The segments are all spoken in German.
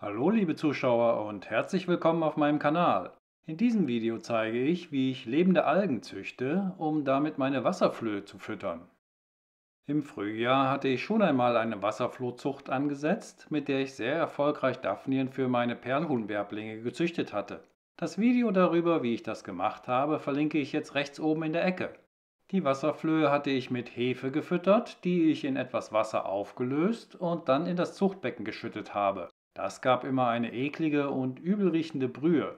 Hallo liebe Zuschauer und herzlich willkommen auf meinem Kanal. In diesem Video zeige ich, wie ich lebende Algen züchte, um damit meine Wasserflöhe zu füttern. Im Frühjahr hatte ich schon einmal eine Wasserflohzucht angesetzt, mit der ich sehr erfolgreich Daphnien für meine Perlhuhnwerblinge gezüchtet hatte. Das Video darüber, wie ich das gemacht habe, verlinke ich jetzt rechts oben in der Ecke. Die Wasserflöhe hatte ich mit Hefe gefüttert, die ich in etwas Wasser aufgelöst und dann in das Zuchtbecken geschüttet habe. Das gab immer eine eklige und übelriechende Brühe.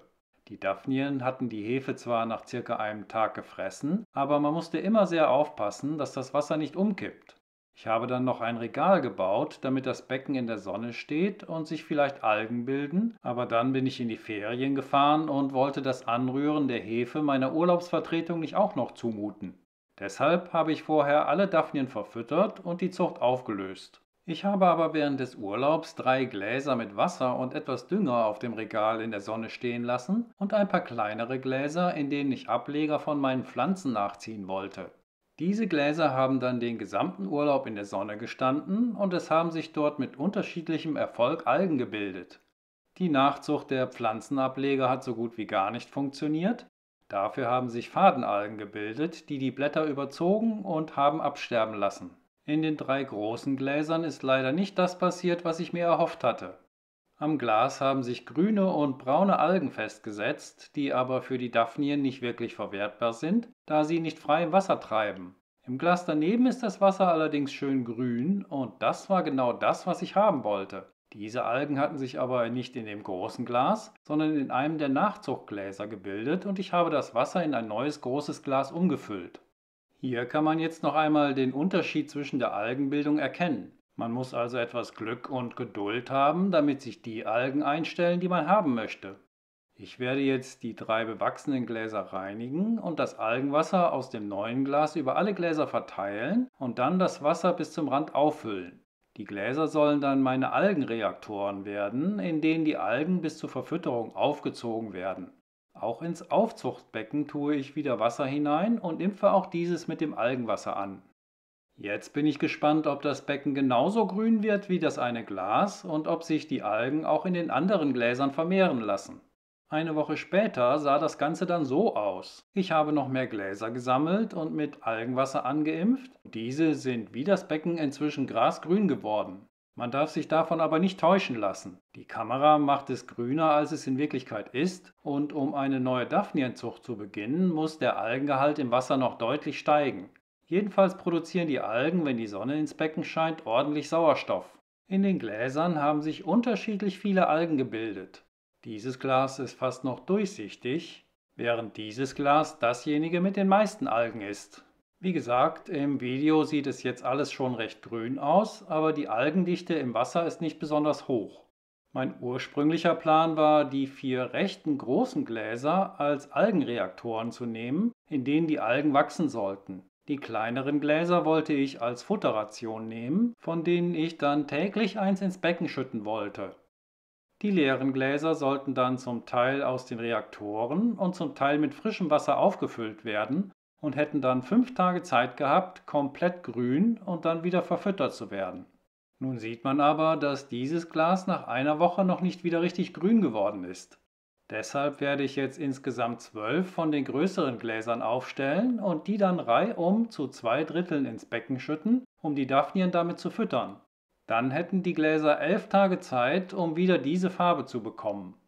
Die Daphnien hatten die Hefe zwar nach circa einem Tag gefressen, aber man musste immer sehr aufpassen, dass das Wasser nicht umkippt. Ich habe dann noch ein Regal gebaut, damit das Becken in der Sonne steht und sich vielleicht Algen bilden, aber dann bin ich in die Ferien gefahren und wollte das Anrühren der Hefe meiner Urlaubsvertretung nicht auch noch zumuten. Deshalb habe ich vorher alle Daphnien verfüttert und die Zucht aufgelöst. Ich habe aber während des Urlaubs drei Gläser mit Wasser und etwas Dünger auf dem Regal in der Sonne stehen lassen und ein paar kleinere Gläser, in denen ich Ableger von meinen Pflanzen nachziehen wollte. Diese Gläser haben dann den gesamten Urlaub in der Sonne gestanden und es haben sich dort mit unterschiedlichem Erfolg Algen gebildet. Die Nachzucht der Pflanzenableger hat so gut wie gar nicht funktioniert. Dafür haben sich Fadenalgen gebildet, die die Blätter überzogen und haben absterben lassen. In den drei großen Gläsern ist leider nicht das passiert, was ich mir erhofft hatte. Am Glas haben sich grüne und braune Algen festgesetzt, die aber für die Daphnien nicht wirklich verwertbar sind, da sie nicht frei im Wasser treiben. Im Glas daneben ist das Wasser allerdings schön grün und das war genau das, was ich haben wollte. Diese Algen hatten sich aber nicht in dem großen Glas, sondern in einem der Nachzuchtgläser gebildet und ich habe das Wasser in ein neues großes Glas umgefüllt. Hier kann man jetzt noch einmal den Unterschied zwischen der Algenbildung erkennen. Man muss also etwas Glück und Geduld haben, damit sich die Algen einstellen, die man haben möchte. Ich werde jetzt die drei bewachsenen Gläser reinigen und das Algenwasser aus dem neuen Glas über alle Gläser verteilen und dann das Wasser bis zum Rand auffüllen. Die Gläser sollen dann meine Algenreaktoren werden, in denen die Algen bis zur Verfütterung aufgezogen werden. Auch ins Aufzuchtbecken tue ich wieder Wasser hinein und impfe auch dieses mit dem Algenwasser an. Jetzt bin ich gespannt, ob das Becken genauso grün wird wie das eine Glas und ob sich die Algen auch in den anderen Gläsern vermehren lassen. Eine Woche später sah das Ganze dann so aus. Ich habe noch mehr Gläser gesammelt und mit Algenwasser angeimpft. Diese sind wie das Becken inzwischen grasgrün geworden. Man darf sich davon aber nicht täuschen lassen. Die Kamera macht es grüner, als es in Wirklichkeit ist, und um eine neue Daphnienzucht zu beginnen, muss der Algengehalt im Wasser noch deutlich steigen. Jedenfalls produzieren die Algen, wenn die Sonne ins Becken scheint, ordentlich Sauerstoff. In den Gläsern haben sich unterschiedlich viele Algen gebildet. Dieses Glas ist fast noch durchsichtig, während dieses Glas dasjenige mit den meisten Algen ist. Wie gesagt, im Video sieht es jetzt alles schon recht grün aus, aber die Algendichte im Wasser ist nicht besonders hoch. Mein ursprünglicher Plan war, die vier rechten großen Gläser als Algenreaktoren zu nehmen, in denen die Algen wachsen sollten. Die kleineren Gläser wollte ich als Futterration nehmen, von denen ich dann täglich eins ins Becken schütten wollte. Die leeren Gläser sollten dann zum Teil aus den Reaktoren und zum Teil mit frischem Wasser aufgefüllt werden, und hätten dann fünf Tage Zeit gehabt, komplett grün und dann wieder verfüttert zu werden. Nun sieht man aber, dass dieses Glas nach einer Woche noch nicht wieder richtig grün geworden ist. Deshalb werde ich jetzt insgesamt zwölf von den größeren Gläsern aufstellen und die dann reihum zu zwei Dritteln ins Becken schütten, um die Daphnien damit zu füttern. Dann hätten die Gläser elf Tage Zeit, um wieder diese Farbe zu bekommen.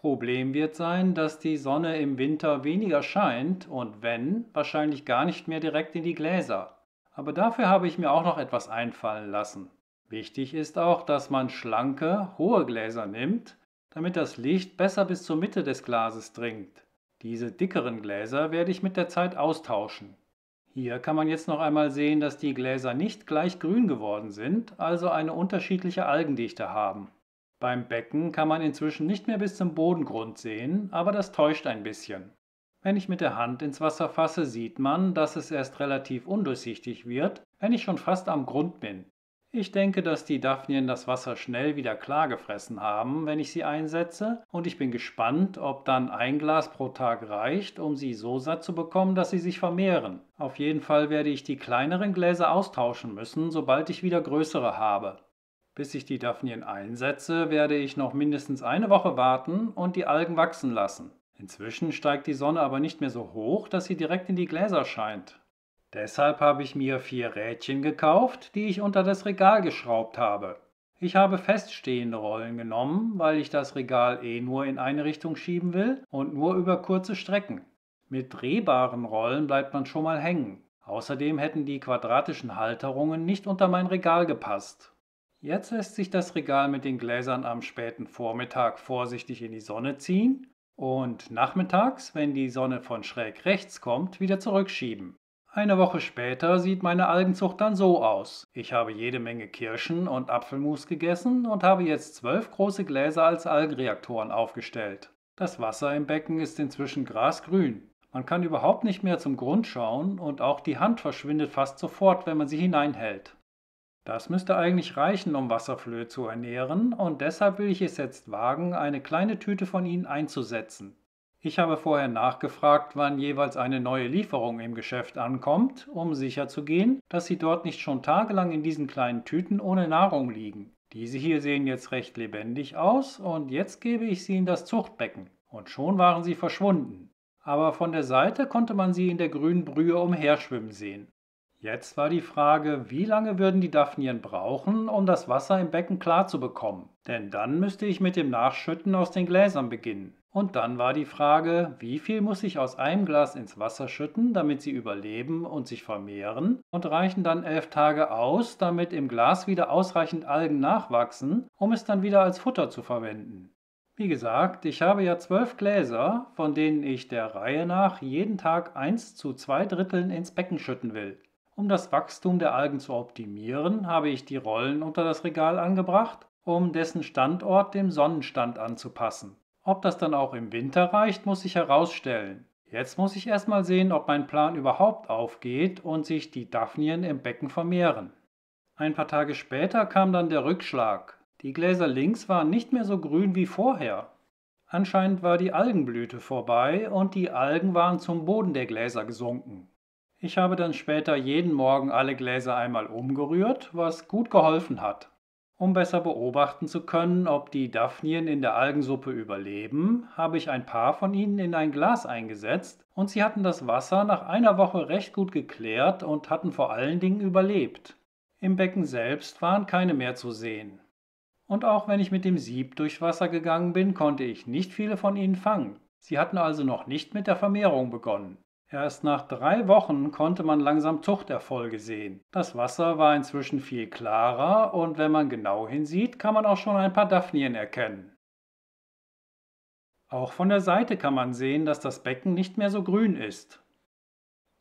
Problem wird sein, dass die Sonne im Winter weniger scheint und wenn, wahrscheinlich gar nicht mehr direkt in die Gläser. Aber dafür habe ich mir auch noch etwas einfallen lassen. Wichtig ist auch, dass man schlanke, hohe Gläser nimmt, damit das Licht besser bis zur Mitte des Glases dringt. Diese dickeren Gläser werde ich mit der Zeit austauschen. Hier kann man jetzt noch einmal sehen, dass die Gläser nicht gleich grün geworden sind, also eine unterschiedliche Algendichte haben. Beim Becken kann man inzwischen nicht mehr bis zum Bodengrund sehen, aber das täuscht ein bisschen. Wenn ich mit der Hand ins Wasser fasse, sieht man, dass es erst relativ undurchsichtig wird, wenn ich schon fast am Grund bin. Ich denke, dass die Daphnien das Wasser schnell wieder klar gefressen haben, wenn ich sie einsetze, und ich bin gespannt, ob dann ein Glas pro Tag reicht, um sie so satt zu bekommen, dass sie sich vermehren. Auf jeden Fall werde ich die kleineren Gläser austauschen müssen, sobald ich wieder größere habe. Bis ich die Daphnien einsetze, werde ich noch mindestens eine Woche warten und die Algen wachsen lassen. Inzwischen steigt die Sonne aber nicht mehr so hoch, dass sie direkt in die Gläser scheint. Deshalb habe ich mir vier Rädchen gekauft, die ich unter das Regal geschraubt habe. Ich habe feststehende Rollen genommen, weil ich das Regal eh nur in eine Richtung schieben will und nur über kurze Strecken. Mit drehbaren Rollen bleibt man schon mal hängen. Außerdem hätten die quadratischen Halterungen nicht unter mein Regal gepasst. Jetzt lässt sich das Regal mit den Gläsern am späten Vormittag vorsichtig in die Sonne ziehen und nachmittags, wenn die Sonne von schräg rechts kommt, wieder zurückschieben. Eine Woche später sieht meine Algenzucht dann so aus. Ich habe jede Menge Kirschen und Apfelmus gegessen und habe jetzt zwölf große Gläser als Algenreaktoren aufgestellt. Das Wasser im Becken ist inzwischen grasgrün. Man kann überhaupt nicht mehr zum Grund schauen und auch die Hand verschwindet fast sofort, wenn man sie hineinhält. Das müsste eigentlich reichen, um Wasserflöhe zu ernähren, und deshalb will ich es jetzt wagen, eine kleine Tüte von ihnen einzusetzen. Ich habe vorher nachgefragt, wann jeweils eine neue Lieferung im Geschäft ankommt, um sicherzugehen, dass sie dort nicht schon tagelang in diesen kleinen Tüten ohne Nahrung liegen. Diese hier sehen jetzt recht lebendig aus und jetzt gebe ich sie in das Zuchtbecken. Und schon waren sie verschwunden. Aber von der Seite konnte man sie in der grünen Brühe umherschwimmen sehen. Jetzt war die Frage, wie lange würden die Daphnien brauchen, um das Wasser im Becken klar zu bekommen? Denn dann müsste ich mit dem Nachschütten aus den Gläsern beginnen. Und dann war die Frage, wie viel muss ich aus einem Glas ins Wasser schütten, damit sie überleben und sich vermehren? Und reichen dann elf Tage aus, damit im Glas wieder ausreichend Algen nachwachsen, um es dann wieder als Futter zu verwenden? Wie gesagt, ich habe ja zwölf Gläser, von denen ich der Reihe nach jeden Tag eins zu zwei Dritteln ins Becken schütten will. Um das Wachstum der Algen zu optimieren, habe ich die Rollen unter das Regal angebracht, um dessen Standort dem Sonnenstand anzupassen. Ob das dann auch im Winter reicht, muss ich herausstellen. Jetzt muss ich erstmal sehen, ob mein Plan überhaupt aufgeht und sich die Daphnien im Becken vermehren. Ein paar Tage später kam dann der Rückschlag. Die Gläser links waren nicht mehr so grün wie vorher. Anscheinend war die Algenblüte vorbei und die Algen waren zum Boden der Gläser gesunken. Ich habe dann später jeden Morgen alle Gläser einmal umgerührt, was gut geholfen hat. Um besser beobachten zu können, ob die Daphnien in der Algensuppe überleben, habe ich ein paar von ihnen in ein Glas eingesetzt und sie hatten das Wasser nach einer Woche recht gut geklärt und hatten vor allen Dingen überlebt. Im Becken selbst waren keine mehr zu sehen. Und auch wenn ich mit dem Sieb durchs Wasser gegangen bin, konnte ich nicht viele von ihnen fangen. Sie hatten also noch nicht mit der Vermehrung begonnen. Erst nach drei Wochen konnte man langsam Zuchterfolge sehen. Das Wasser war inzwischen viel klarer und wenn man genau hinsieht, kann man auch schon ein paar Daphnien erkennen. Auch von der Seite kann man sehen, dass das Becken nicht mehr so grün ist.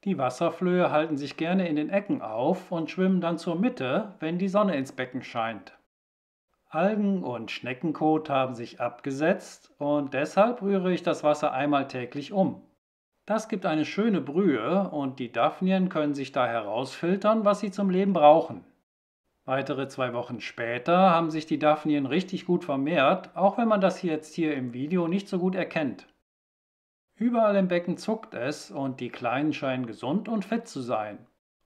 Die Wasserflöhe halten sich gerne in den Ecken auf und schwimmen dann zur Mitte, wenn die Sonne ins Becken scheint. Algen und Schneckenkot haben sich abgesetzt und deshalb rühre ich das Wasser einmal täglich um. Das gibt eine schöne Brühe und die Daphnien können sich da herausfiltern, was sie zum Leben brauchen. Weitere zwei Wochen später haben sich die Daphnien richtig gut vermehrt, auch wenn man das jetzt hier im Video nicht so gut erkennt. Überall im Becken zuckt es und die Kleinen scheinen gesund und fit zu sein.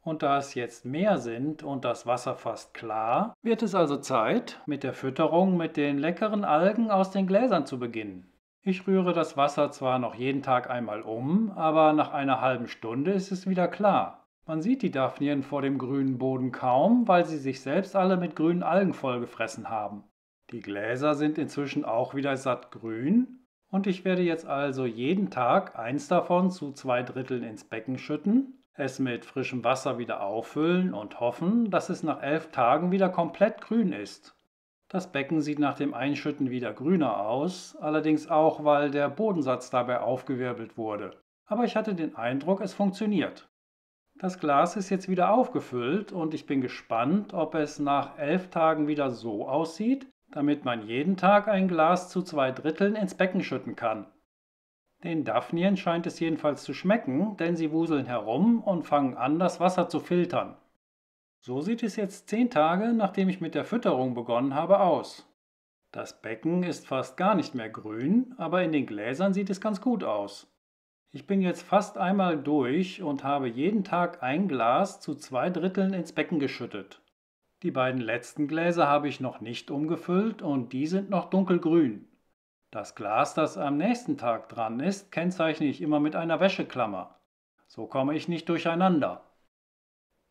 Und da es jetzt mehr sind und das Wasser fast klar, wird es also Zeit, mit der Fütterung mit den leckeren Algen aus den Gläsern zu beginnen. Ich rühre das Wasser zwar noch jeden Tag einmal um, aber nach einer halben Stunde ist es wieder klar. Man sieht die Daphnien vor dem grünen Boden kaum, weil sie sich selbst alle mit grünen Algen vollgefressen haben. Die Gläser sind inzwischen auch wieder satt grün und ich werde jetzt also jeden Tag eins davon zu zwei Dritteln ins Becken schütten, es mit frischem Wasser wieder auffüllen und hoffen, dass es nach elf Tagen wieder komplett grün ist. Das Becken sieht nach dem Einschütten wieder grüner aus, allerdings auch, weil der Bodensatz dabei aufgewirbelt wurde. Aber ich hatte den Eindruck, es funktioniert. Das Glas ist jetzt wieder aufgefüllt und ich bin gespannt, ob es nach elf Tagen wieder so aussieht, damit man jeden Tag ein Glas zu zwei Dritteln ins Becken schütten kann. Den Daphnien scheint es jedenfalls zu schmecken, denn sie wuseln herum und fangen an, das Wasser zu filtern. So sieht es jetzt zehn Tage, nachdem ich mit der Fütterung begonnen habe, aus. Das Becken ist fast gar nicht mehr grün, aber in den Gläsern sieht es ganz gut aus. Ich bin jetzt fast einmal durch und habe jeden Tag ein Glas zu zwei Dritteln ins Becken geschüttet. Die beiden letzten Gläser habe ich noch nicht umgefüllt und die sind noch dunkelgrün. Das Glas, das am nächsten Tag dran ist, kennzeichne ich immer mit einer Wäscheklammer. So komme ich nicht durcheinander.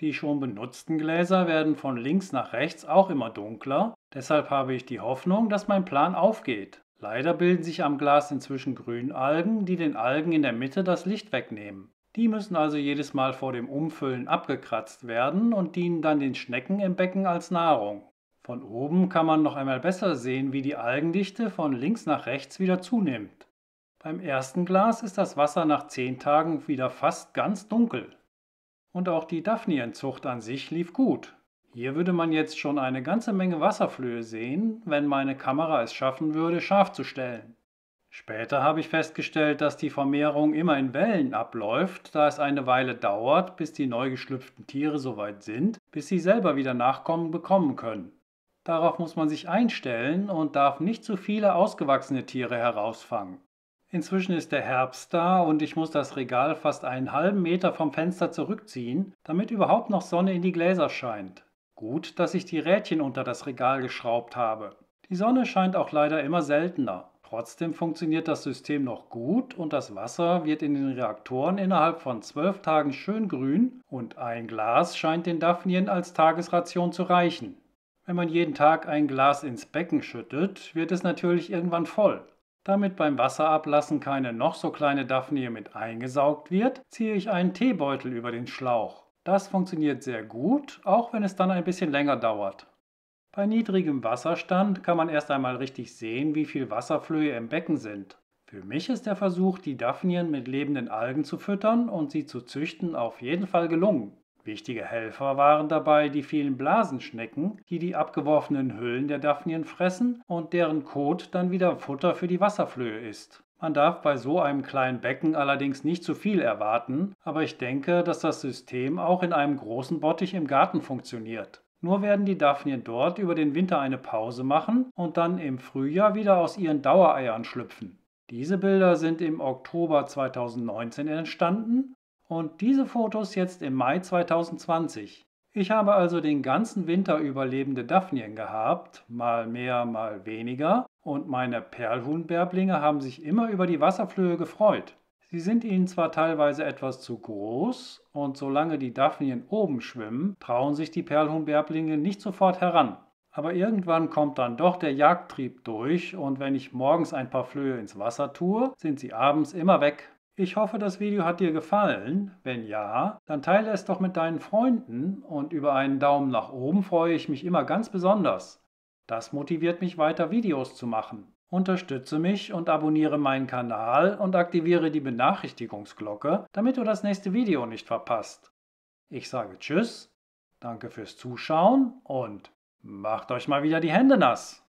Die schon benutzten Gläser werden von links nach rechts auch immer dunkler, deshalb habe ich die Hoffnung, dass mein Plan aufgeht. Leider bilden sich am Glas inzwischen Grünalgen, die den Algen in der Mitte das Licht wegnehmen. Die müssen also jedes Mal vor dem Umfüllen abgekratzt werden und dienen dann den Schnecken im Becken als Nahrung. Von oben kann man noch einmal besser sehen, wie die Algendichte von links nach rechts wieder zunimmt. Beim ersten Glas ist das Wasser nach 10 Tagen wieder fast ganz dunkel. Und auch die Daphnienzucht an sich lief gut. Hier würde man jetzt schon eine ganze Menge Wasserflöhe sehen, wenn meine Kamera es schaffen würde, scharf zu stellen. Später habe ich festgestellt, dass die Vermehrung immer in Wellen abläuft, da es eine Weile dauert, bis die neu geschlüpften Tiere soweit sind, bis sie selber wieder Nachkommen bekommen können. Darauf muss man sich einstellen und darf nicht zu viele ausgewachsene Tiere herausfangen. Inzwischen ist der Herbst da und ich muss das Regal fast einen halben Meter vom Fenster zurückziehen, damit überhaupt noch Sonne in die Gläser scheint. Gut, dass ich die Rädchen unter das Regal geschraubt habe. Die Sonne scheint auch leider immer seltener. Trotzdem funktioniert das System noch gut und das Wasser wird in den Reaktoren innerhalb von zwölf Tagen schön grün und ein Glas scheint den Daphnien als Tagesration zu reichen. Wenn man jeden Tag ein Glas ins Becken schüttet, wird es natürlich irgendwann voll. Damit beim Wasserablassen keine noch so kleine Daphnie mit eingesaugt wird, ziehe ich einen Teebeutel über den Schlauch. Das funktioniert sehr gut, auch wenn es dann ein bisschen länger dauert. Bei niedrigem Wasserstand kann man erst einmal richtig sehen, wie viel Wasserflöhe im Becken sind. Für mich ist der Versuch, die Daphnien mit lebenden Algen zu füttern und sie zu züchten, auf jeden Fall gelungen. Wichtige Helfer waren dabei die vielen Blasenschnecken, die die abgeworfenen Hüllen der Daphnien fressen und deren Kot dann wieder Futter für die Wasserflöhe ist. Man darf bei so einem kleinen Becken allerdings nicht zu viel erwarten, aber ich denke, dass das System auch in einem großen Bottich im Garten funktioniert. Nur werden die Daphnien dort über den Winter eine Pause machen und dann im Frühjahr wieder aus ihren Dauereiern schlüpfen. Diese Bilder sind im Oktober 2019 entstanden und diese Fotos jetzt im Mai 2020. Ich habe also den ganzen Winter überlebende Daphnien gehabt, mal mehr, mal weniger, und meine Perlhuhnbärblinge haben sich immer über die Wasserflöhe gefreut. Sie sind ihnen zwar teilweise etwas zu groß, und solange die Daphnien oben schwimmen, trauen sich die Perlhuhnbärblinge nicht sofort heran. Aber irgendwann kommt dann doch der Jagdtrieb durch, und wenn ich morgens ein paar Flöhe ins Wasser tue, sind sie abends immer weg. Ich hoffe, das Video hat dir gefallen. Wenn ja, dann teile es doch mit deinen Freunden und über einen Daumen nach oben freue ich mich immer ganz besonders. Das motiviert mich weiter Videos zu machen. Unterstütze mich und abonniere meinen Kanal und aktiviere die Benachrichtigungsglocke, damit du das nächste Video nicht verpasst. Ich sage Tschüss, danke fürs Zuschauen und macht euch mal wieder die Hände nass.